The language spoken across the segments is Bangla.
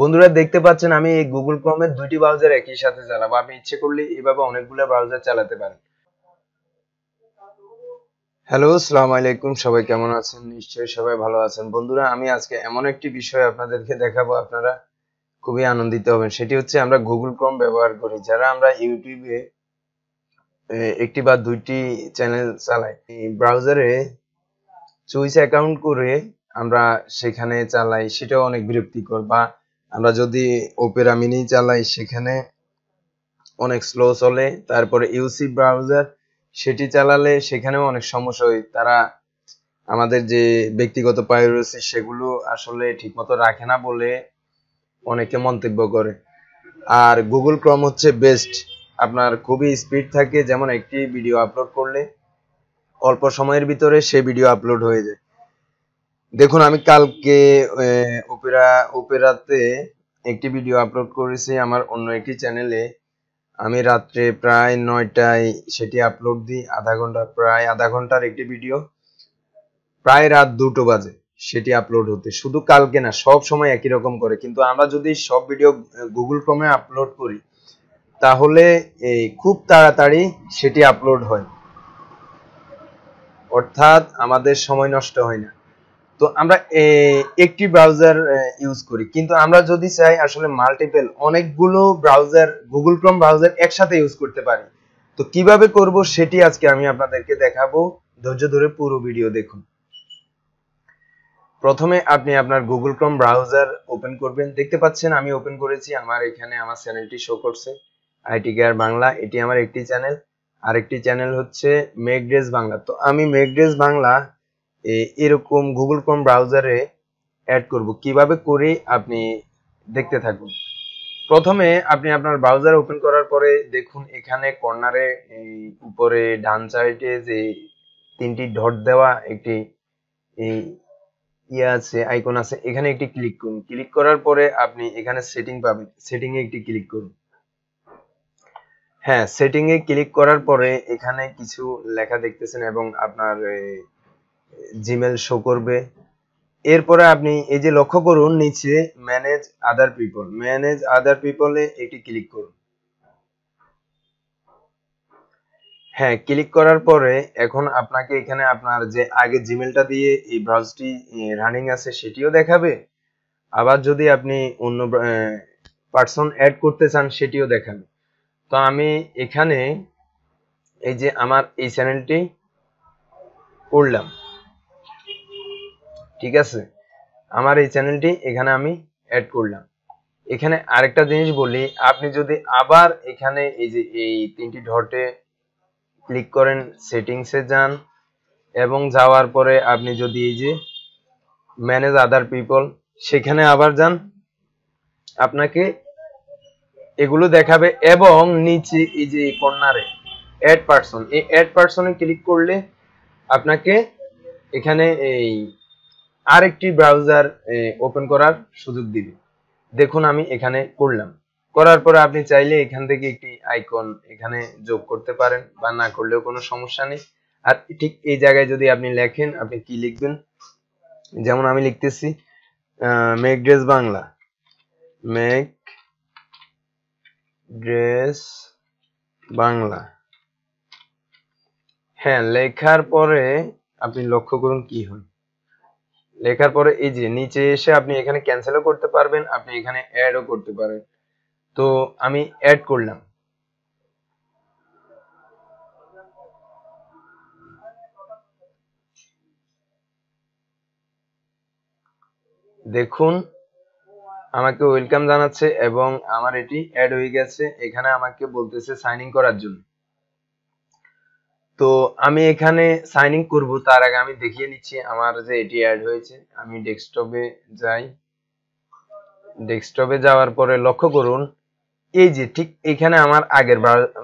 বন্ধুরা দেখতে পাচ্ছেন আমি এই গুগল ক্রোমের দুইটি ব্রাউজার একই সাথে চালাবো আপনি ইচ্ছে করলে এভাবে অনেকগুলো ব্রাউজার চালাতে পারেন হ্যালো আসসালামু আলাইকুম সবাই কেমন আছেন নিশ্চয়ই সবাই ভালো আছেন বন্ধুরা আমি আজকে এমন একটি বিষয় আপনাদেরকে দেখাবো আপনারা খুবই আনন্দিত হবেন সেটি হচ্ছে আমরা গুগল ক্রোম ব্যবহার করি যারা আমরা ইউটিউবে একটি বা দুইটি চ্যানেল চালাই ব্রাউজারে চয়েস অ্যাকাউন্ট করে আমরা সেখানে চালাই সেটাও অনেক বিরক্তিকর বা আমরা যদি ওপেরা মিনি চালাই সেখানে অনেক স্লো চলে তারপরে ইউসি ব্রাউজার সেটি চালালে সেখানেও অনেক সমস্যা হয় তারা আমাদের যে ব্যক্তিগত প্রায়োরিটি সেগুলো আসলে ঠিকমতো রাখে না বলে অনেকে মন্তব্য করে আর গুগল ক্রম হচ্ছে বেস্ট আপনার খুবই স্পিড থাকে যেমন একটি ভিডিও আপলোড করলে অল্প সময়ের ভিতরে সে ভিডিও আপলোড হয়ে যায় দেখুন আমি কালকে ওপেরা ওপেরাতে একটি ভিডিও আপলোড করেছি আমার অন্য একটি চ্যানেলে আমি রাত্রে প্রায় নয়টায় সেটি আপলোড দিই আধা ঘন্টা প্রায় আধা ঘন্টার একটি ভিডিও প্রায় রাত দুটো বাজে সেটি আপলোড হতে শুধু কালকে না সব সময় একই রকম করে কিন্তু আমরা যদি সব ভিডিও গুগল ক্রমে আপলোড করি তাহলে এই খুব তাড়াতাড়ি সেটি আপলোড হয় অর্থাৎ আমাদের সময় নষ্ট হয় না তো আমরা একটি ব্রাউজার ইউজ করি কিন্তু আমরা যদি চাই আসলে মাল্টিপল অনেকগুলো ব্রাউজার গুগল ক্রোম ব্রাউজার একসাথে ইউজ করতে পারি তো কিভাবে করব সেটি আজকে আমি আপনাদেরকে দেখাবো ধৈর্য ধরে পুরো ভিডিও দেখুন প্রথমে আপনি আপনার গুগল ক্রোম ব্রাউজার ওপেন করবেন দেখতে পাচ্ছেন আমি ওপেন করেছি আমার এখানে আমার চ্যানেলটি শো করছে আইটি কেয়ার বাংলা এটি আমার একটি চ্যানেল আরেকটি চ্যানেল হচ্ছে মেক ড্রেস বাংলা তো আমি মেক ড্রেস বাংলা এরকম গুগল ক্রোম ব্রাউজারে অ্যাড করব কিভাবে করে আপনি দেখতে থাকুন প্রথমে আপনি আপনার ব্রাউজার ওপেন করার পরে দেখুন এখানে কর্নারে উপরে ডান সাইডে যে তিনটি ঢট দেওয়া একটি ইয়ে আছে আইকন আছে এখানে একটি ক্লিক করুন ক্লিক করার পরে আপনি এখানে সেটিং পাবেন সেটিং এ একটি ক্লিক করুন হ্যাঁ সেটিং এ ক্লিক করার পরে এখানে কিছু লেখা দেখতেছেন এবং আপনার জিমেল শো করবে এরপরে আপনি এই যে লক্ষ্য করুন নিচে manage other people manage other পিপলে এটি ক্লিক করুন হ্যাঁ ক্লিক করার পরে এখন আপনাকে এখানে আপনার যে আগে জিমেলটা দিয়ে এই ব্রাউজটি রানিং আছে সেটিও দেখাবে আবার যদি আপনি অন্য পার্সন অ্যাড করতে চান সেটিও দেখাবে তো আমি এখানে এই যে আমার এই চ্যানেলটি করলাম ঠিক আছে আমার এই চ্যানেলটি এখানে আমি অ্যাড করলাম এখানে আরেকটা জিনিস বলি আপনি যদি আবার এখানে এই যে এই তিনটি ঢটে ক্লিক করেন সেটিংসে যান এবং যাওয়ার পরে আপনি যদি এই যে ম্যানেজ আদার পিপল সেখানে আবার যান আপনাকে এগুলো দেখাবে এবং নিচে এই যে কর্নারে অ্যাড পার্সন এই অ্যাড পার্সনে ক্লিক করলে আপনাকে এখানে এই আরেকটি ব্রাউজার ওপেন করার সুযোগ দিবে দেখুন আমি এখানে করলাম করার পরে আপনি চাইলে এখান থেকে একটি আইকন এখানে যোগ করতে পারেন বা না করলেও কোনো সমস্যা নেই আর ঠিক এই জায়গায় যদি আপনি লেখেন আপনি কি লিখবেন যেমন আমি লিখতেছি make dress Bangla make dress Bangla হ্যাঁ লেখার পরে আপনি লক্ষ্য করুন কি হয় লেখার পরে এই যে নিচে এসে আপনি এখানে ক্যান্সেলও করতে পারবেন আপনি এখানে অ্যাডও করতে পারেন তো আমি অ্যাড করলাম দেখুন আমাকে ওয়েলকাম জানাচ্ছে এবং আমার এটি অ্যাড হয়ে গেছে এখানে আমাকে বলতেছে সাইন ইন করার জন্য তো আমি এখানে সাইন ইন করব তার আগে আমি দেখিয়ে নিচ্ছি আমার যে এটি অ্যাড হয়েছে আমি ডেস্কটপে যাই ডেস্কটপে যাওয়ার পরে লক্ষ্য করুন এই যে ঠিক এখানে আমার আগের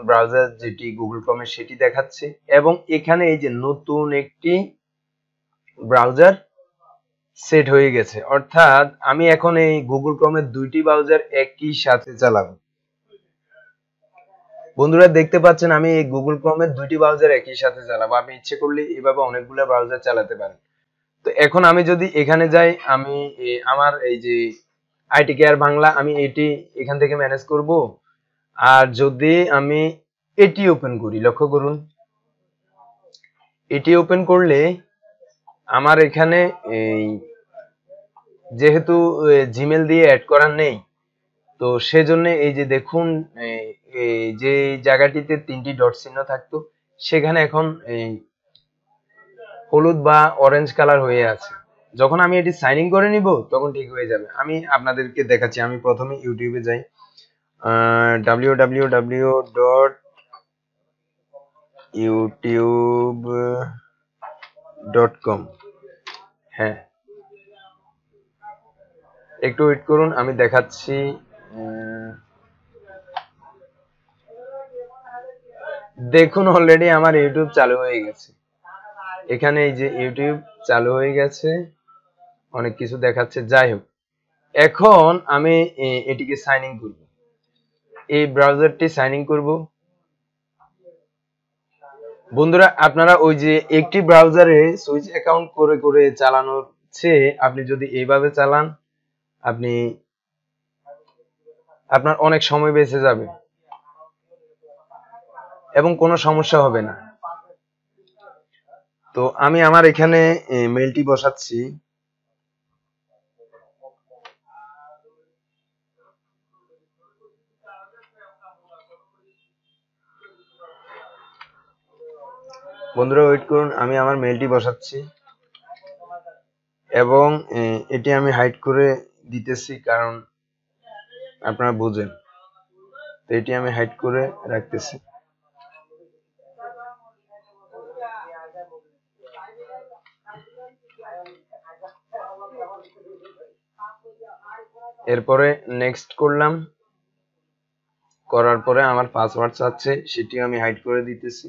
ব্রাউজার যেটি গুগল ক্রমে সেটি দেখাচ্ছে এবং এখানে এই যে নতুন একটি ব্রাউজার সেট হয়ে গেছে অর্থাৎ আমি এখন এই গুগল ক্রমের দুইটি ব্রাউজার একই সাথে চালাবো বন্ধুরা দেখতে পাচ্ছেন আমি এই গুগল ক্রোমের দুইটি ব্রাউজার একই সাথে চালাবো আমি ইচ্ছে করলে এভাবে অনেকগুলো ব্রাউজার চালাতে পারেন তো এখন আমি যদি এখানে যাই আমি আমার এই যে আইটি কেয়ার বাংলা আমি এটি এখান থেকে ম্যানেজ করব আর যদি আমি এটি ওপেন করি লক্ষ্য করুন এটি ওপেন করলে আমার এখানে এই যেহেতু জিমেল দিয়ে অ্যাড করার নেই তো সেজন্য এই যে দেখুন যে জায়গাটিতে তিনটি ডট চিহ্ন থাকতো সেখানে এখন এই হলুদ বা অরেঞ্জ কালার হয়ে আছে যখন আমি এটি সাইনিং করে নিব তখন ঠিক হয়ে যাবে আমি আপনাদেরকে দেখাচ্ছি আমি প্রথমে ইউটিউবে যাই W W W dot YouTube dot com হ্যাঁ একটু ওয়েট করুন আমি দেখাচ্ছি দেখুন অলরেডি আমার ইউটিউব চালু হয়ে গেছে এখানে এই যে ইউটিউব চালু হয়ে গেছে অনেক কিছু দেখাচ্ছে যাই হোক এখন আমি এটিকে সাইন ইন করব এই ব্রাউজারটি সাইন ইন করব বন্ধুরা আপনারা ওই যে একটি ব্রাউজারে সুইচ অ্যাকাউন্ট করে করে চালানোর চেয়ে আপনি যদি এইভাবে চালান আপনি আপনার অনেক সময় বেঁচে যাবে এবং কোনো সমস্যা হবে না তো আমি আমার এখানে মেলটি বসাচ্ছি বন্ধুরা ওয়েট করুন আমি আমার মেলটি বসাচ্ছি এবং এটি আমি হাইট করে দিতেছি কারণ আপনারা বুঝেন তো এটি আমি হাইড করে রাখতেছি এরপরে নেক্সট করলাম করার পরে আমার পাসওয়ার্ড চাচ্ছে সেটিও আমি হাইড করে দিতেছি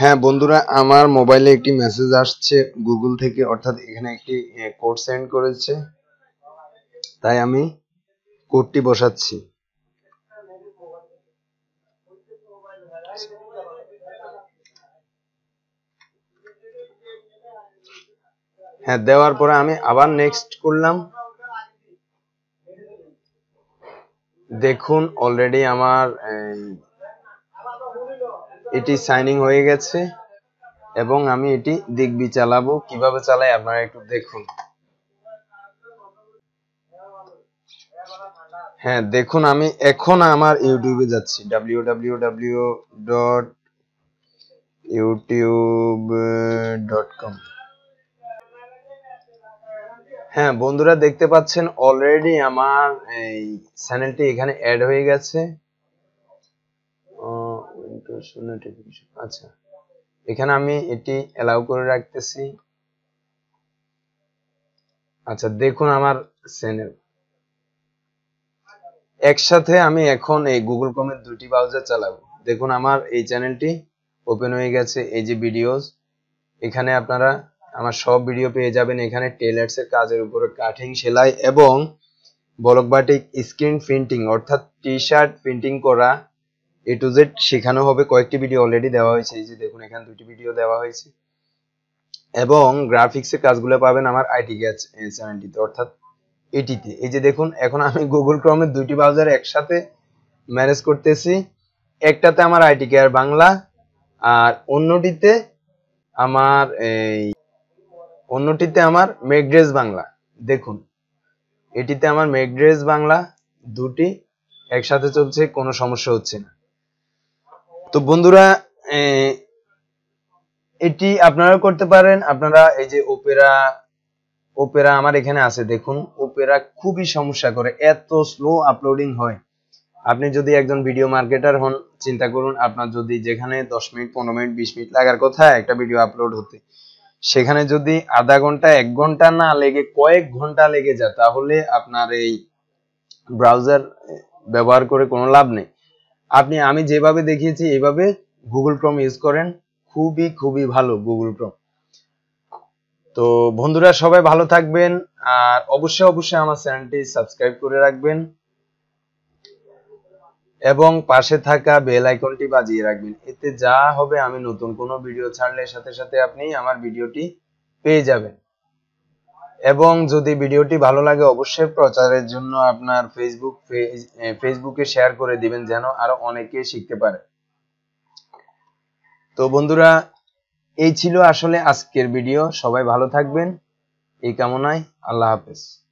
হ্যাঁ বন্ধুরা আমার মোবাইলে একটি মেসেজ আসছে গুগল থেকে অর্থাৎ এখানে একটি কোড সেন্ড করেছে তাই আমি কোডটি বসাচ্ছি হ্যাঁ দেওয়ার পরে আমি আবার নেক্সট করলাম দেখুন অলরেডি আমার এটি সাইনিং হয়ে গেছে এবং আমি এটি দিগবি চালাবো কিভাবে চালাই আপনারা একটু দেখুন হ্যাঁ দেখুন আমি এখন আমার ইউটিউবে যাচ্ছি W W W dot YouTube dot com হ্যাঁ বন্ধুরা দেখতে পাচ্ছেন অলরেডি আমার এই চ্যানেলটি এখানে অ্যাড হয়ে গেছে কিন্তু শূন্য নোটিফিকেশন আচ্ছা এখানে আমি এটি এলাও করে রাখতেছি আচ্ছা দেখুন আমার চ্যানেল একসাথে আমি এখন এই গুগল ক্রোমের দুটি ব্রাউজার চালাবো দেখুন আমার এই চ্যানেলটি ওপেন হয়ে গেছে এই যে ভিডিওস এখানে আপনারা আমার সব ভিডিও পেয়ে যাবেন এখানে টেলার্স এর কাজের উপরে কাটিং সেলাই এবং বলকবাটিক স্ক্রিন প্রিন্টিং অর্থাৎ টি শার্ট প্রিন্টিং করা এ টু জেড শেখানো হবে কয়েকটি ভিডিও অলরেডি দেওয়া হয়েছে এই যে দেখুন এখানে দুটি ভিডিও দেওয়া হয়েছে এবং গ্রাফিক্সের কাজগুলো পাবেন আমার আইটি গ্যাচ সেভেন্টিতে অর্থাৎ এটিতে এই যে দেখুন এখন আমি গুগল ক্রমের দুটি ব্রাউজার একসাথে ম্যানেজ করতেছি একটাতে আমার আইটি কেয়ার বাংলা আর অন্যটিতে আমার এই অন্যটিতে আমার মেকড্রেস বাংলা দেখুন এটিতে আমার মেকড্রেস বাংলা দুটি একসাথে চলছে কোনো সমস্যা হচ্ছে না তো বন্ধুরা এটি আপনারা করতে পারেন আপনারা এই যে ওপেরা ওপেরা আমার এখানে আছে দেখুন ওপেরা খুবই সমস্যা করে এত স্লো আপলোডিং হয় আপনি যদি একজন ভিডিও মার্কেটার হন চিন্তা করুন আপনার যদি যেখানে দশ মিনিট পনেরো মিনিট বিশ মিনিট লাগার কথা একটা ভিডিও আপলোড হতে সেখানে যদি আধা ঘন্টা এক ঘন্টা না লেগে কয়েক ঘন্টা লেগে যায় তাহলে আপনার এই ব্রাউজার ব্যবহার করে কোনো লাভ নেই আপনি আমি যেভাবে দেখিয়েছি এভাবে গুগল ক্রম ইউজ করেন খুবই খুবই ভালো গুগল ক্রম তো বন্ধুরা সবাই ভালো থাকবেন আর অবশ্যই অবশ্যই আমার চ্যানেলটি সাবস্ক্রাইব করে রাখবেন এবং পাশে থাকা বেল আইকনটি বাজিয়ে রাখবেন এতে যা হবে আমি নতুন কোনো ভিডিও ছাড়লে সাথে সাথে আপনি আমার ভিডিওটি পেয়ে যাবেন এবং যদি ভিডিওটি ভালো লাগে অবশ্যই প্রচারের জন্য আপনার ফেসবুক ফেসবুকে শেয়ার করে দিবেন যেন আরো অনেকে শিখতে পারে তো বন্ধুরা এই ছিল আসলে আজকের ভিডিও সবাই ভালো থাকবেন এই কামনায় আল্লাহ হাফেজ